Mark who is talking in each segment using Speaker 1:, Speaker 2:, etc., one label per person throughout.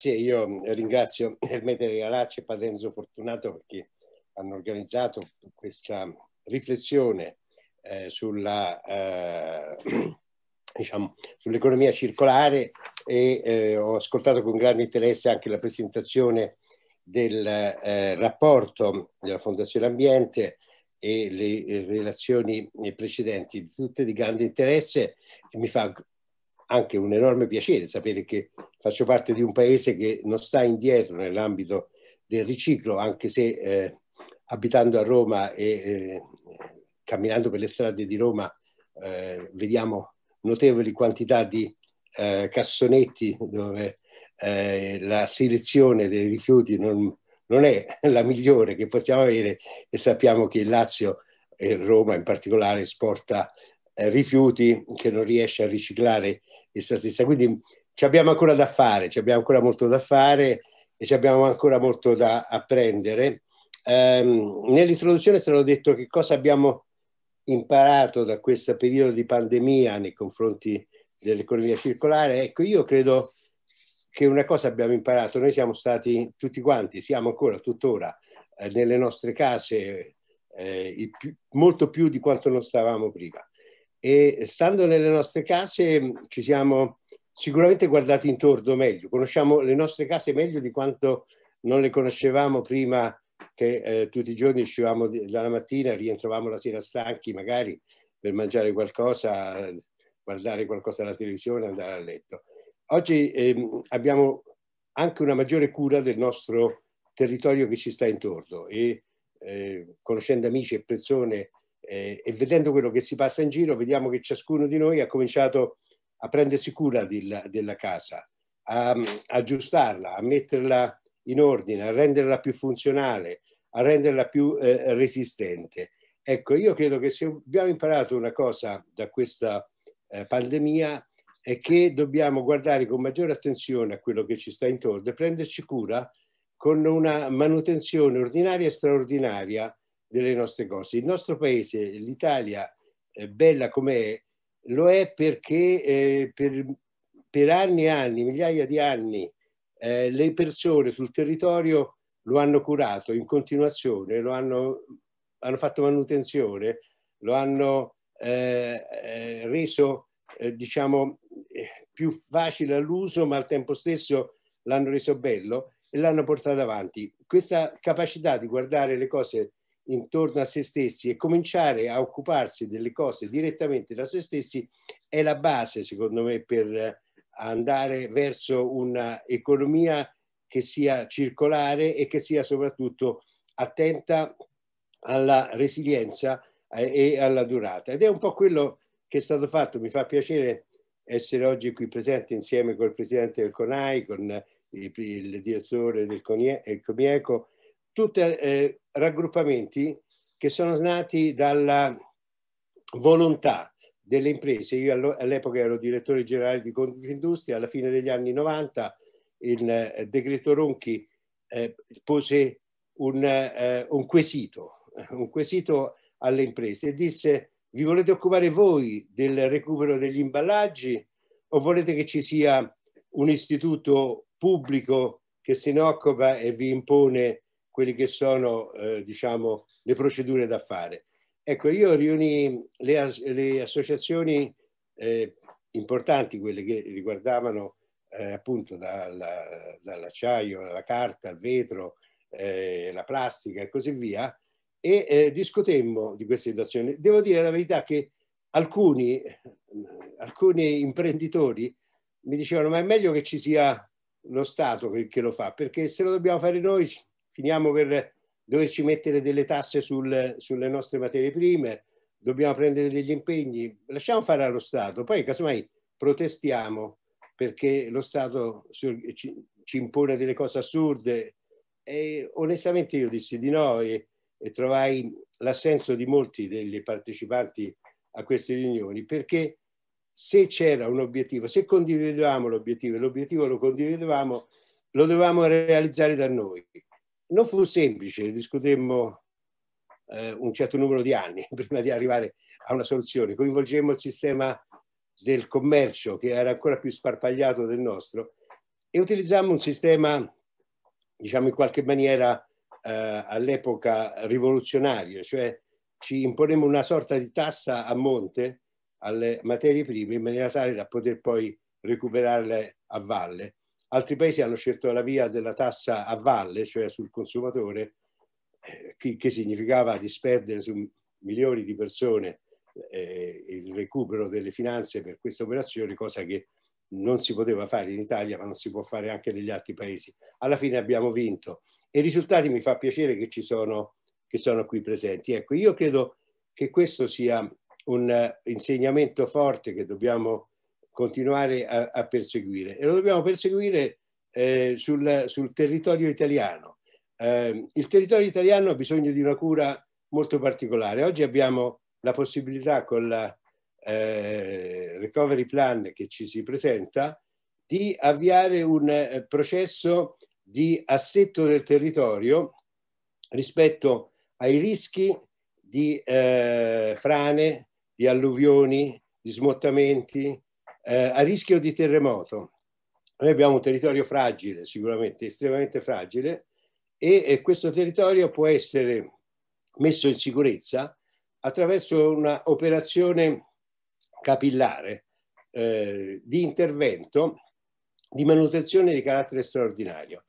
Speaker 1: Sì, io eh, ringrazio Ermete Regalacci e Padenzo Fortunato perché hanno organizzato questa riflessione eh, sulla, eh, diciamo, sull'economia circolare e eh, ho ascoltato con grande interesse anche la presentazione del eh, rapporto della Fondazione Ambiente e le eh, relazioni precedenti, tutte di grande interesse. Mi fa anche un enorme piacere sapere che faccio parte di un paese che non sta indietro nell'ambito del riciclo, anche se eh, abitando a Roma e eh, camminando per le strade di Roma eh, vediamo notevoli quantità di eh, cassonetti dove eh, la selezione dei rifiuti non, non, è la migliore che possiamo avere e sappiamo che il Lazio e Roma in particolare esporta eh, rifiuti che non riesce a riciclare essa stessa. Quindi ci abbiamo ancora da fare, ci abbiamo ancora molto da fare e ci abbiamo ancora molto da apprendere. Ehm, nell'introduzione sarò detto che cosa abbiamo imparato da questo periodo di pandemia nei confronti dell'economia circolare. Ecco, io credo che una cosa abbiamo imparato, noi siamo stati tutti quanti, siamo ancora tuttora eh, nelle nostre case eh, più, molto più di quanto non stavamo prima e stando nelle nostre case mm, ci siamo sicuramente guardati intorno meglio, conosciamo le nostre case meglio di quanto non le conoscevamo prima che eh, tutti i giorni uscivamo dalla mattina, rientravamo la sera stanchi magari per mangiare qualcosa, guardare qualcosa alla televisione, andare a letto. Oggi ehm, abbiamo anche una maggiore cura del nostro territorio che ci sta intorno e eh, conoscendo amici e persone eh, e vedendo quello che si passa in giro vediamo che ciascuno di noi ha cominciato a prendersi cura della, della casa, a, a, mm, aggiustarla, a metterla in ordine, a renderla più funzionale, a renderla più eh, resistente. Ecco, io credo che se abbiamo imparato una cosa da questa eh, pandemia è che dobbiamo guardare con maggiore attenzione a quello che ci sta intorno e prenderci cura con una manutenzione ordinaria e straordinaria delle nostre cose. Il nostro paese, l'Italia, bella com'è, lo è perché eh, per, per, anni e anni, migliaia di anni, eh, le persone sul territorio lo hanno curato in continuazione, lo hanno, hanno fatto manutenzione, lo hanno eh, eh reso eh, diciamo più facile all'uso, ma al tempo stesso l'hanno reso bello e l'hanno portato avanti. Questa capacità di guardare le cose intorno a se stessi e cominciare a occuparsi delle cose direttamente da se stessi è la base, secondo me, per andare verso un'economia che sia circolare e che sia soprattutto attenta alla resilienza eh, e alla durata. Ed è un po' quello che è stato fatto. Mi fa piacere essere oggi qui presente insieme col presidente del CONAI, con il, direttore del CONIECO, eh, tutte eh, raggruppamenti che sono nati dalla volontà delle imprese. Io all'epoca ero direttore generale di Confindustria, alla fine degli anni 90 il eh, decreto Ronchi eh, pose un, eh, un, quesito, un quesito alle imprese e disse vi volete occupare voi del recupero degli imballaggi o volete che ci sia un istituto pubblico che se ne occupa e vi impone quelle che sono eh, diciamo, le procedure da fare. Ecco, io riuni le, as le associazioni eh, importanti, quelle che riguardavano eh, appunto dall'acciaio, dall alla carta, il vetro, eh, la plastica e così via, e eh, discutemmo di questa situazione. Devo dire la verità che alcuni, alcuni imprenditori mi dicevano ma è meglio che ci sia lo Stato che, che lo fa, perché se lo dobbiamo fare noi finiamo per doverci mettere delle tasse sul, sulle nostre materie prime, dobbiamo prendere degli impegni, lasciamo fare allo Stato, poi casomai protestiamo perché lo Stato ci, impone delle cose assurde e onestamente io dissi di no e, e trovai l'assenso di molti degli partecipanti a queste riunioni perché se c'era un obiettivo, se condividevamo l'obiettivo e l'obiettivo lo condividevamo, lo dovevamo realizzare da noi. Non fu semplice, discutemmo eh, un certo numero di anni prima di arrivare a una soluzione. Coinvolgemmo il sistema del commercio che era ancora più sparpagliato del nostro e utilizzammo un sistema, diciamo in qualche maniera, eh, all'epoca rivoluzionario, cioè ci imponemmo una sorta di tassa a monte alle materie prime in maniera tale da poter poi recuperarle a valle Altri paesi hanno scelto la via della tassa a valle, cioè sul consumatore, eh, che significava disperdere su milioni di persone eh, il recupero delle finanze per questa operazione, cosa che non si poteva fare in Italia, ma non si può fare anche negli altri paesi. Alla fine abbiamo vinto e i risultati mi fa piacere che ci sono, che sono qui presenti. Ecco, io credo che questo sia un eh, insegnamento forte che dobbiamo continuare a, a perseguire. E lo dobbiamo perseguire eh, sul, sul, territorio italiano. Eh, il territorio italiano ha bisogno di una cura molto particolare. Oggi abbiamo la possibilità con la eh, recovery plan che ci si presenta di avviare un eh, processo di assetto del territorio rispetto ai rischi di eh, frane, di alluvioni, di smottamenti, eh, a rischio di terremoto. Noi abbiamo un territorio fragile, sicuramente estremamente fragile, e, e questo territorio può essere messo in sicurezza attraverso un'operazione capillare eh, di intervento di manutenzione di carattere straordinario.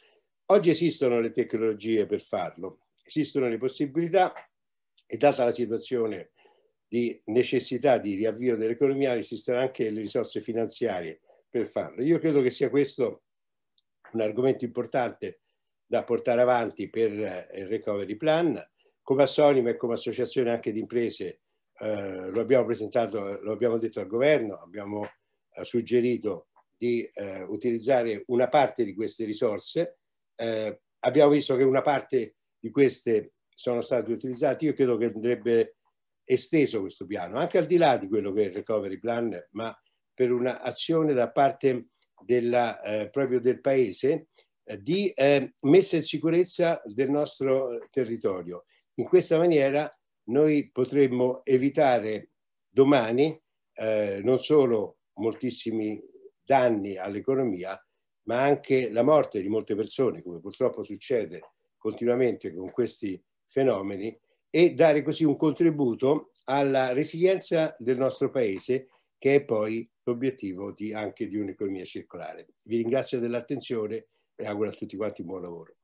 Speaker 1: Oggi esistono le tecnologie per farlo, esistono le possibilità e data la situazione di necessità di riavvio dell'economia esistono anche le risorse finanziarie per farlo. Io credo che sia questo un argomento importante da portare avanti per eh, il recovery plan. Come Assonim e come associazione anche di imprese eh, lo abbiamo presentato, lo abbiamo detto al governo, abbiamo eh, suggerito di eh, utilizzare una parte di queste risorse. Eh, abbiamo visto che una parte di queste sono state utilizzate, io credo che andrebbe esteso questo piano, anche al di là di quello che è il recovery plan, ma per un'azione da parte della, eh, proprio del Paese eh, di eh, messa in sicurezza del nostro eh, territorio. In questa maniera noi potremmo evitare domani eh, non solo moltissimi danni all'economia, ma anche la morte di molte persone, come purtroppo succede continuamente con questi fenomeni, e dare così un contributo alla resilienza del nostro paese, che è poi l'obiettivo anche di un'economia circolare. Vi ringrazio dell'attenzione e auguro a tutti quanti buon lavoro.